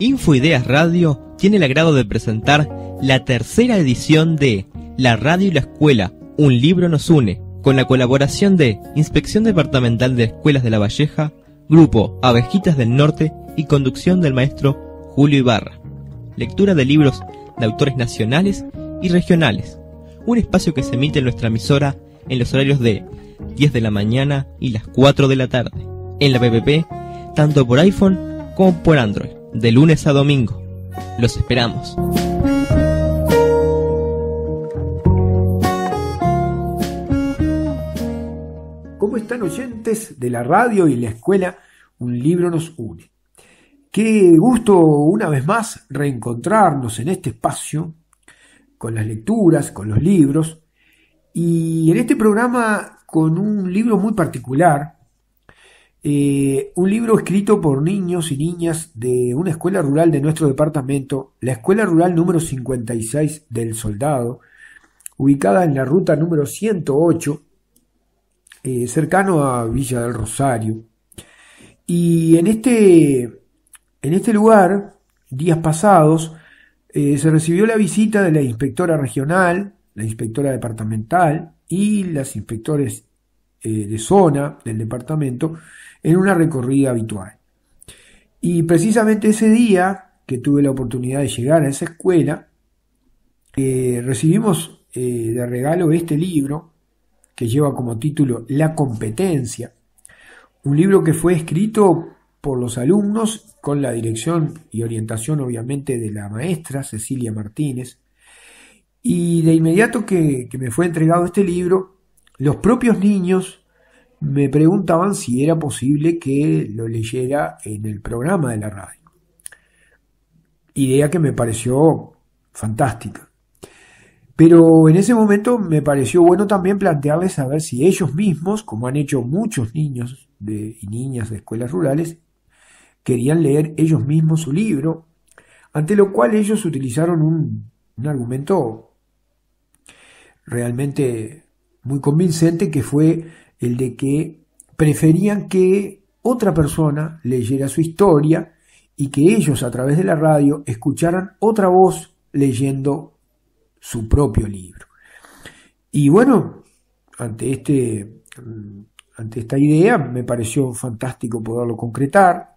Infoideas Radio tiene el agrado de presentar la tercera edición de La Radio y la Escuela, un libro nos une, con la colaboración de Inspección Departamental de Escuelas de La Valleja, Grupo Abejitas del Norte y conducción del maestro Julio Ibarra. Lectura de libros de autores nacionales y regionales, un espacio que se emite en nuestra emisora en los horarios de 10 de la mañana y las 4 de la tarde, en la PPP, tanto por iPhone como por Android de lunes a domingo. Los esperamos. ¿Cómo están oyentes de la radio y la escuela? Un libro nos une. Qué gusto una vez más reencontrarnos en este espacio con las lecturas, con los libros y en este programa con un libro muy particular eh, un libro escrito por niños y niñas de una escuela rural de nuestro departamento, la escuela rural número 56 del Soldado, ubicada en la ruta número 108, eh, cercano a Villa del Rosario. Y en este, en este lugar, días pasados, eh, se recibió la visita de la inspectora regional, la inspectora departamental y las inspectores eh, de zona del departamento en una recorrida habitual. Y precisamente ese día que tuve la oportunidad de llegar a esa escuela, eh, recibimos eh, de regalo este libro que lleva como título La competencia, un libro que fue escrito por los alumnos con la dirección y orientación obviamente de la maestra Cecilia Martínez. Y de inmediato que me fue entregado este libro, los propios niños me preguntaban si era posible que lo leyera en el programa de la radio. Idea que me pareció fantástica. Pero en ese momento me pareció bueno también plantearles a ver si ellos mismos, como han hecho muchos niños de, y niñas de escuelas rurales, querían leer ellos mismos su libro, ante lo cual ellos utilizaron un argumento realmente muy convincente que fue el de que preferían que otra persona leyera su historia y que ellos a través de la radio escucharan otra voz leyendo su propio libro. Y bueno, ante, este, ante esta idea me pareció fantástico poderlo concretar.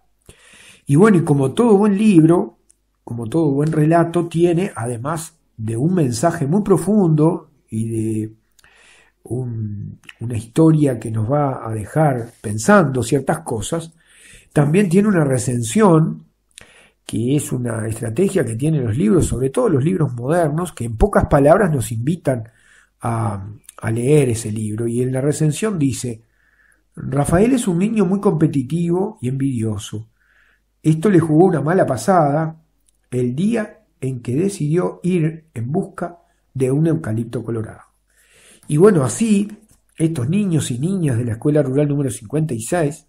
Y bueno, y como todo buen libro, como todo buen relato, tiene además de un mensaje muy profundo y de una historia que nos va a dejar pensando ciertas cosas, también tiene una recensión, que es una estrategia que tienen los libros, sobre todo los libros modernos, que en pocas palabras nos invitan a, a leer ese libro. Y en la recensión dice, Rafael es un niño muy competitivo y envidioso. Esto le jugó una mala pasada el día en que decidió ir en busca de un eucalipto colorado. Y bueno, así estos niños y niñas de la Escuela Rural número 56,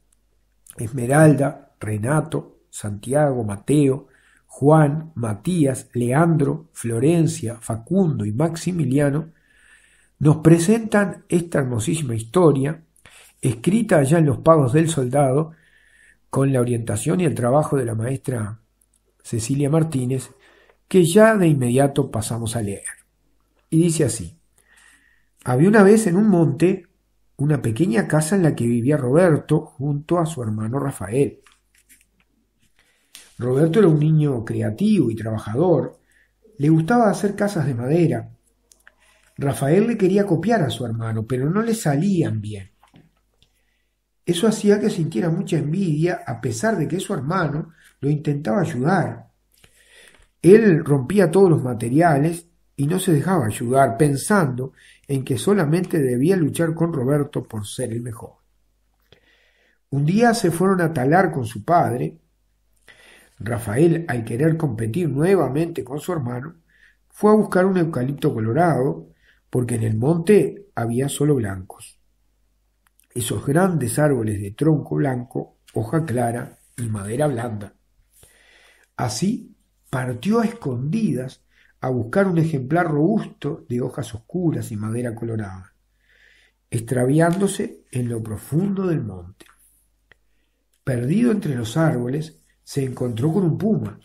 Esmeralda, Renato, Santiago, Mateo, Juan, Matías, Leandro, Florencia, Facundo y Maximiliano, nos presentan esta hermosísima historia, escrita allá en los pagos del soldado, con la orientación y el trabajo de la maestra Cecilia Martínez, que ya de inmediato pasamos a leer. Y dice así, había una vez en un monte una pequeña casa en la que vivía Roberto junto a su hermano Rafael. Roberto era un niño creativo y trabajador, le gustaba hacer casas de madera. Rafael le quería copiar a su hermano, pero no le salían bien. Eso hacía que sintiera mucha envidia a pesar de que su hermano lo intentaba ayudar. Él rompía todos los materiales y no se dejaba ayudar pensando en que solamente debía luchar con Roberto por ser el mejor. Un día se fueron a talar con su padre. Rafael, al querer competir nuevamente con su hermano, fue a buscar un eucalipto colorado, porque en el monte había solo blancos. Esos grandes árboles de tronco blanco, hoja clara y madera blanda. Así partió a escondidas a buscar un ejemplar robusto de hojas oscuras y madera colorada, extraviándose en lo profundo del monte. Perdido entre los árboles, se encontró con un puma.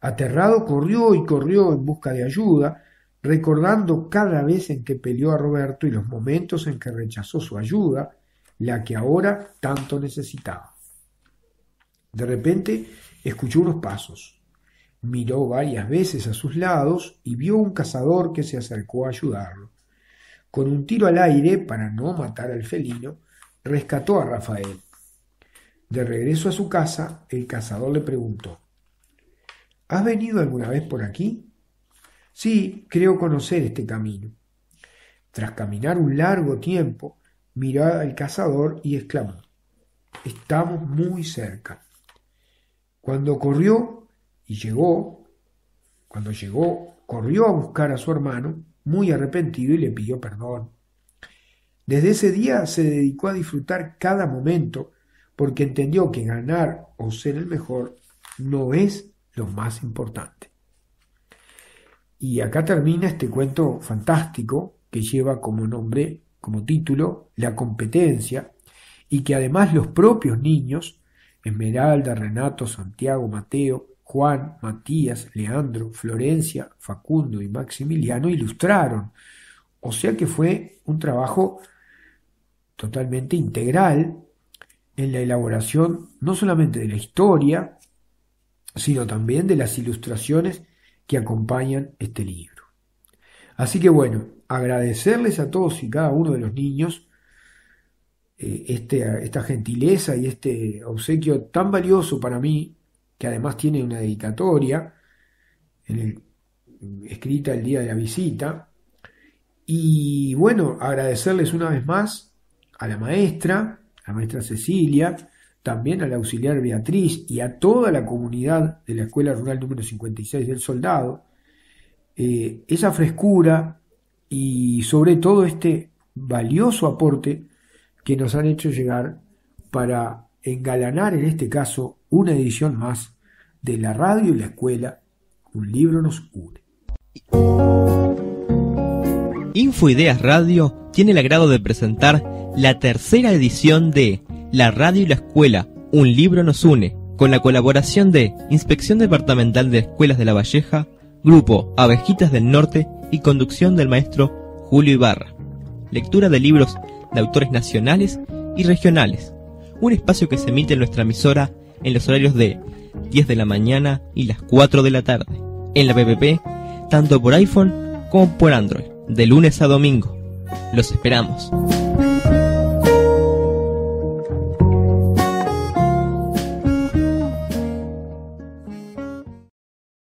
Aterrado corrió y corrió en busca de ayuda, recordando cada vez en que peleó a Roberto y los momentos en que rechazó su ayuda, la que ahora tanto necesitaba. De repente escuchó unos pasos. Miró varias veces a sus lados y vio un cazador que se acercó a ayudarlo. Con un tiro al aire, para no matar al felino, rescató a Rafael. De regreso a su casa, el cazador le preguntó, ¿Has venido alguna vez por aquí? Sí, creo conocer este camino. Tras caminar un largo tiempo, miró al cazador y exclamó, Estamos muy cerca. Cuando corrió, y llegó, cuando llegó, corrió a buscar a su hermano, muy arrepentido, y le pidió perdón. Desde ese día se dedicó a disfrutar cada momento, porque entendió que ganar o ser el mejor no es lo más importante. Y acá termina este cuento fantástico que lleva como nombre, como título, La competencia, y que además los propios niños, Esmeralda, Renato, Santiago, Mateo, Juan, Matías, Leandro, Florencia, Facundo y Maximiliano ilustraron. O sea que fue un trabajo totalmente integral en la elaboración no solamente de la historia, sino también de las ilustraciones que acompañan este libro. Así que bueno, agradecerles a todos y cada uno de los niños eh, este, esta gentileza y este obsequio tan valioso para mí que además tiene una dedicatoria escrita el día de la visita. Y bueno, agradecerles una vez más a la maestra, a la maestra Cecilia, también al auxiliar Beatriz y a toda la comunidad de la Escuela Rural número 56 del Soldado, eh, esa frescura y sobre todo este valioso aporte que nos han hecho llegar para engalanar en este caso una edición más de La radio y la escuela, un libro nos une. Infoideas Radio tiene el agrado de presentar la tercera edición de La radio y la escuela, un libro nos une, con la colaboración de Inspección Departamental de Escuelas de la Valleja, Grupo Abejitas del Norte y conducción del maestro Julio Ibarra. Lectura de libros de autores nacionales y regionales un espacio que se emite en nuestra emisora en los horarios de 10 de la mañana y las 4 de la tarde, en la PPP, tanto por iPhone como por Android, de lunes a domingo. Los esperamos.